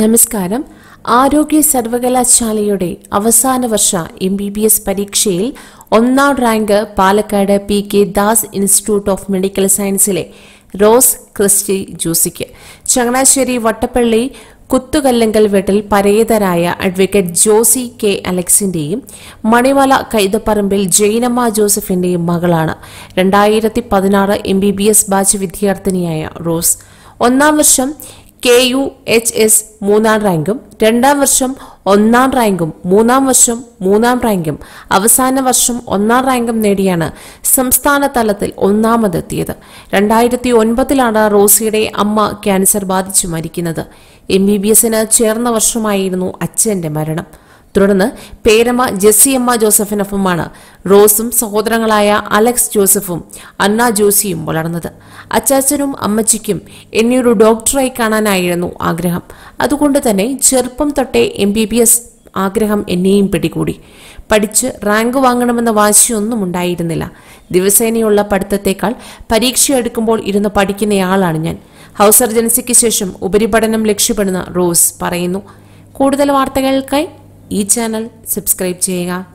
നമസ്കാരം ആരോഗ്യ സർവകലാശാലയുടെ അവസാന വർഷ എം ബി ബി എസ് പരീക്ഷയിൽ ഒന്നാം rank Palakkad P K Das institute of medical സയൻസിലെ റോസ് ക്രിസ്റ്റി ജോസിക്ക് ചങ്ങനാശ്ശേരി വട്ടപ്പള്ളി കുത്തുകല്ലങ്കൽ വീട്ടിൽ പരേതരായ അഡ്വക്കേറ്റ് ജോസി കെ അലക്സിന്റെയും മണിമല കൈതപ്പറമ്പിൽ ജൈനമ്മ ജോസഫിന്റെയും മകളാണ് രണ്ടായിരത്തി പതിനാറ് M B B S batch വിദ്യാർത്ഥിനിയായ റോസ് ഒന്നാം വർഷം കെ യു എച്ച് എസ് മൂന്നാം റാങ്കും രണ്ടാം വർഷം ഒന്നാം റാങ്കും മൂന്നാം വർഷം മൂന്നാം റാങ്കും അവസാന വർഷം ഒന്നാം റാങ്കും നേടിയാണ് സംസ്ഥാന തലത്തിൽ ഒന്നാമതെത്തിയത് രണ്ടായിരത്തി ഒൻപതിലാണ് റോസിയുടെ അമ്മ ക്യാൻസർ ബാധിച്ചു മരിക്കുന്നത് എം ബി ബി എസിന് ചേർന്ന വർഷമായിരുന്നു അച്ഛന്റെ മരണം തുടർന്ന് പേരമ്മ ജെസ്സിയമ്മ ജോസഫിനൊപ്പമാണ് റോസും സഹോദരങ്ങളായ അലക്സ് ജോസഫും അന്ന ജോസിയും വളർന്നത് അച്ചാച്ചനും അമ്മച്ചിക്കും എന്നെ ഡോക്ടറായി കാണാനായിരുന്നു ആഗ്രഹം അതുകൊണ്ട് തന്നെ ചെറുപ്പം തൊട്ടേ എം ബി ബി എസ് ആഗ്രഹം എന്നെയും പിടികൂടി പഠിച്ച് റാങ്ക് വാങ്ങണമെന്ന വാശിയൊന്നും ഉണ്ടായിരുന്നില്ല ദിവസേനയുള്ള പഠിത്തത്തേക്കാൾ പരീക്ഷ എടുക്കുമ്പോൾ ഇരുന്ന് പഠിക്കുന്നയാളാണ് ഞാൻ ഹൗസ് സർജൻസിക്ക് ശേഷം ഉപരിപഠനം ലക്ഷ്യപ്പെടുന്ന റോസ് പറയുന്നു കൂടുതൽ വാർത്തകൾക്കായി ई चानल सब्स््रैब